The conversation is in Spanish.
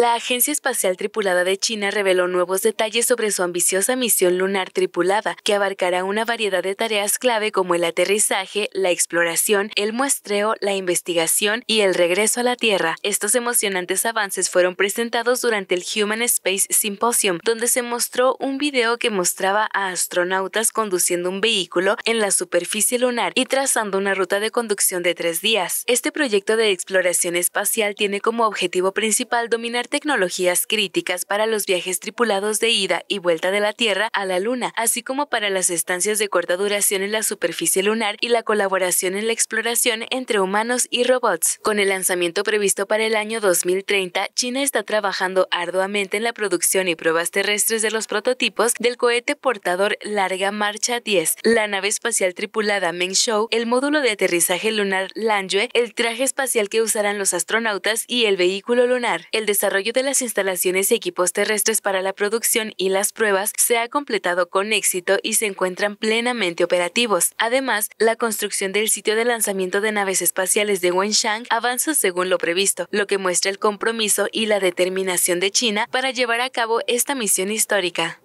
La Agencia Espacial Tripulada de China reveló nuevos detalles sobre su ambiciosa misión lunar tripulada, que abarcará una variedad de tareas clave como el aterrizaje, la exploración, el muestreo, la investigación y el regreso a la Tierra. Estos emocionantes avances fueron presentados durante el Human Space Symposium, donde se mostró un video que mostraba a astronautas conduciendo un vehículo en la superficie lunar y trazando una ruta de conducción de tres días. Este proyecto de exploración espacial tiene como objetivo principal dominar tecnologías críticas para los viajes tripulados de ida y vuelta de la Tierra a la Luna, así como para las estancias de corta duración en la superficie lunar y la colaboración en la exploración entre humanos y robots. Con el lanzamiento previsto para el año 2030, China está trabajando arduamente en la producción y pruebas terrestres de los prototipos del cohete portador Larga Marcha 10, la nave espacial tripulada Mengshou, el módulo de aterrizaje lunar Langyue, el traje espacial que usarán los astronautas y el vehículo lunar. El desarrollo el desarrollo de las instalaciones y equipos terrestres para la producción y las pruebas se ha completado con éxito y se encuentran plenamente operativos. Además, la construcción del sitio de lanzamiento de naves espaciales de Wenchang avanza según lo previsto, lo que muestra el compromiso y la determinación de China para llevar a cabo esta misión histórica.